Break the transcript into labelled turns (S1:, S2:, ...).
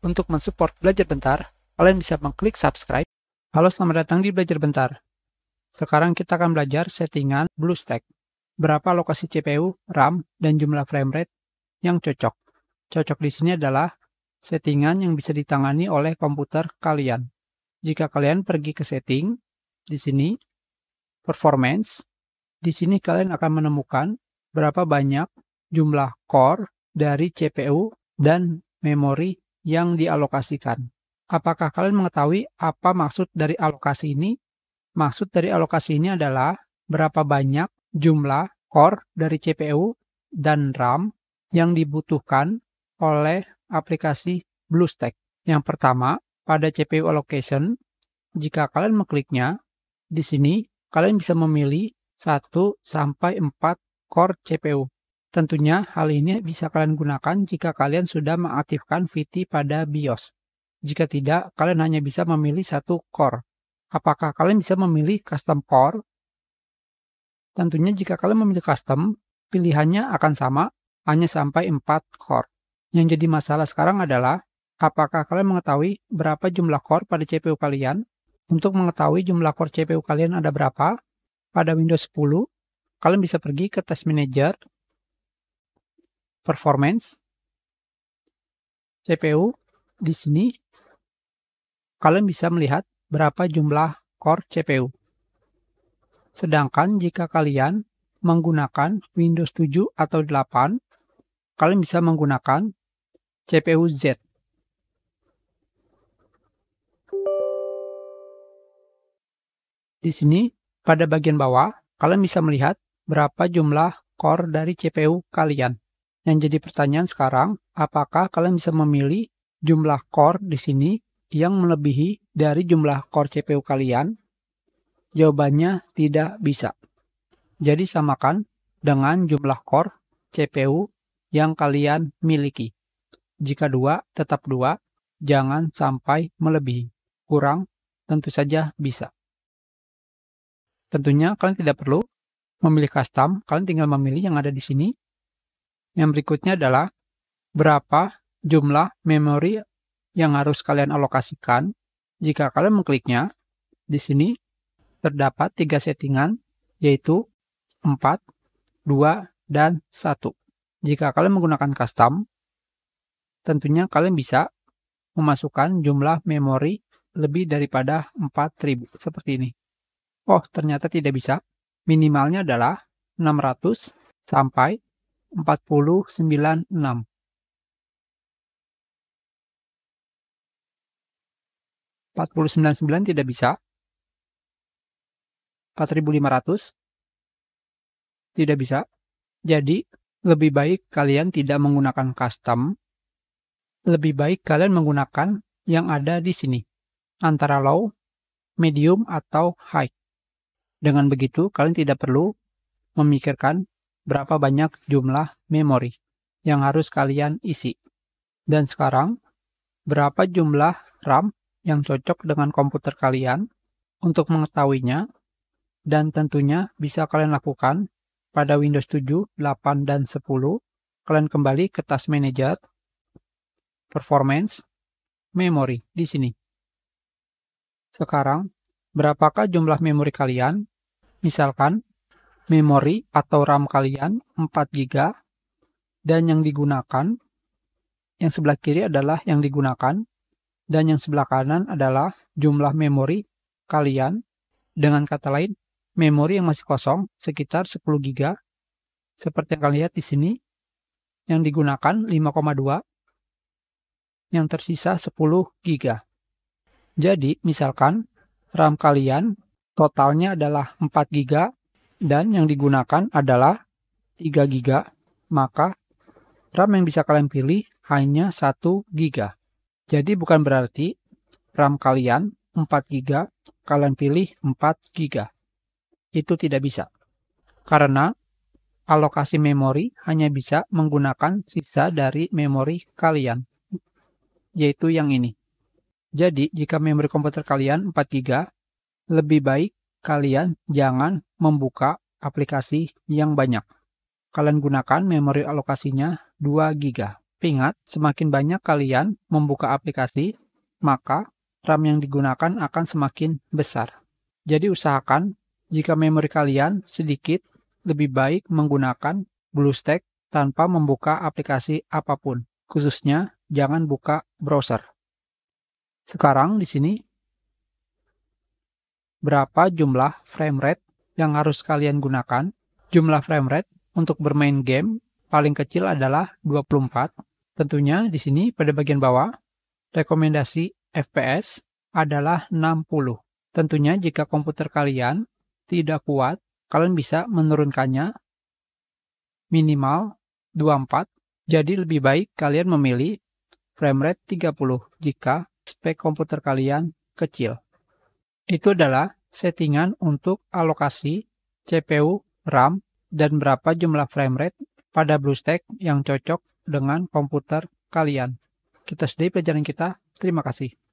S1: Untuk mensupport Belajar Bentar, kalian bisa mengklik subscribe. Halo, selamat datang di Belajar Bentar. Sekarang kita akan belajar settingan BlueStack. Berapa lokasi CPU, RAM, dan jumlah frame rate yang cocok. Cocok di sini adalah settingan yang bisa ditangani oleh komputer kalian. Jika kalian pergi ke setting, di sini, performance, di sini kalian akan menemukan berapa banyak jumlah core dari CPU dan memori yang dialokasikan. Apakah kalian mengetahui apa maksud dari alokasi ini? Maksud dari alokasi ini adalah berapa banyak jumlah core dari CPU dan RAM yang dibutuhkan oleh aplikasi BlueStack. Yang pertama, pada CPU allocation, jika kalian mengkliknya, di sini kalian bisa memilih 1 sampai 4 core CPU. Tentunya hal ini bisa kalian gunakan jika kalian sudah mengaktifkan VT pada BIOS. Jika tidak, kalian hanya bisa memilih satu core. Apakah kalian bisa memilih custom core? Tentunya jika kalian memilih custom, pilihannya akan sama, hanya sampai 4 core. Yang jadi masalah sekarang adalah, apakah kalian mengetahui berapa jumlah core pada CPU kalian? Untuk mengetahui jumlah core CPU kalian ada berapa, pada Windows 10, kalian bisa pergi ke Task Manager, performance CPU di sini kalian bisa melihat berapa jumlah core CPU. Sedangkan jika kalian menggunakan Windows 7 atau 8, kalian bisa menggunakan CPU Z. Di sini, pada bagian bawah, kalian bisa melihat berapa jumlah core dari CPU kalian. Yang jadi pertanyaan sekarang, apakah kalian bisa memilih jumlah core di sini yang melebihi dari jumlah core CPU kalian? Jawabannya tidak bisa. Jadi samakan dengan jumlah core CPU yang kalian miliki. Jika dua, tetap dua, jangan sampai melebihi. Kurang, tentu saja bisa. Tentunya kalian tidak perlu memilih custom, kalian tinggal memilih yang ada di sini yang berikutnya adalah berapa jumlah memori yang harus kalian alokasikan. Jika kalian mengkliknya, di sini terdapat tiga settingan yaitu 4, 2, dan 1. Jika kalian menggunakan custom, tentunya kalian bisa memasukkan jumlah memori lebih daripada 4000 seperti ini. Oh, ternyata tidak bisa. Minimalnya adalah 600 sampai 4096. Empat puluh sembilan sembilan tidak bisa. Empat ribu lima ratus tidak bisa. Jadi lebih baik kalian tidak menggunakan custom. Lebih baik kalian menggunakan yang ada di sini. Antara low, medium, atau high. Dengan begitu kalian tidak perlu memikirkan berapa banyak jumlah memori yang harus kalian isi. Dan sekarang, berapa jumlah RAM yang cocok dengan komputer kalian untuk mengetahuinya dan tentunya bisa kalian lakukan pada Windows 7, 8, dan 10. Kalian kembali ke task manager, performance, memory di sini. Sekarang, berapakah jumlah memori kalian? Misalkan memori atau RAM kalian 4 GB dan yang digunakan yang sebelah kiri adalah yang digunakan dan yang sebelah kanan adalah jumlah memori kalian dengan kata lain memori yang masih kosong sekitar 10 GB seperti yang kalian lihat di sini yang digunakan 5,2 yang tersisa 10 GB. Jadi, misalkan RAM kalian totalnya adalah 4 GB dan yang digunakan adalah 3 GB, maka RAM yang bisa kalian pilih hanya 1 GB. Jadi bukan berarti RAM kalian 4 GB, kalian pilih 4 GB. Itu tidak bisa. Karena alokasi memori hanya bisa menggunakan sisa dari memori kalian, yaitu yang ini. Jadi, jika memori komputer kalian 4 GB, lebih baik kalian jangan membuka aplikasi yang banyak. Kalian gunakan memori alokasinya 2 GB. Ingat, semakin banyak kalian membuka aplikasi, maka RAM yang digunakan akan semakin besar. Jadi usahakan jika memori kalian sedikit, lebih baik menggunakan BlueStack tanpa membuka aplikasi apapun. Khususnya, jangan buka browser. Sekarang di sini berapa jumlah frame rate yang harus kalian gunakan. Jumlah frame rate untuk bermain game paling kecil adalah 24. Tentunya di sini pada bagian bawah, rekomendasi FPS adalah 60. Tentunya jika komputer kalian tidak kuat, kalian bisa menurunkannya minimal 24. Jadi lebih baik kalian memilih frame rate 30 jika spek komputer kalian kecil. Itu adalah settingan untuk alokasi CPU, RAM, dan berapa jumlah frame rate pada BlueStack yang cocok dengan komputer kalian. Kita sedih pelajaran kita. Terima kasih.